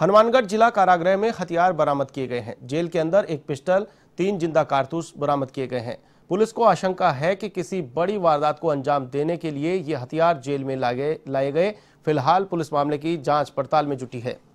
हनुमानगढ़ जिला कारागृह में हथियार बरामद किए गए हैं जेल के अंदर एक पिस्टल तीन जिंदा कारतूस बरामद किए गए हैं पुलिस को आशंका है कि किसी बड़ी वारदात को अंजाम देने के लिए ये हथियार जेल में लाए लाए गए फिलहाल पुलिस मामले की जांच पड़ताल में जुटी है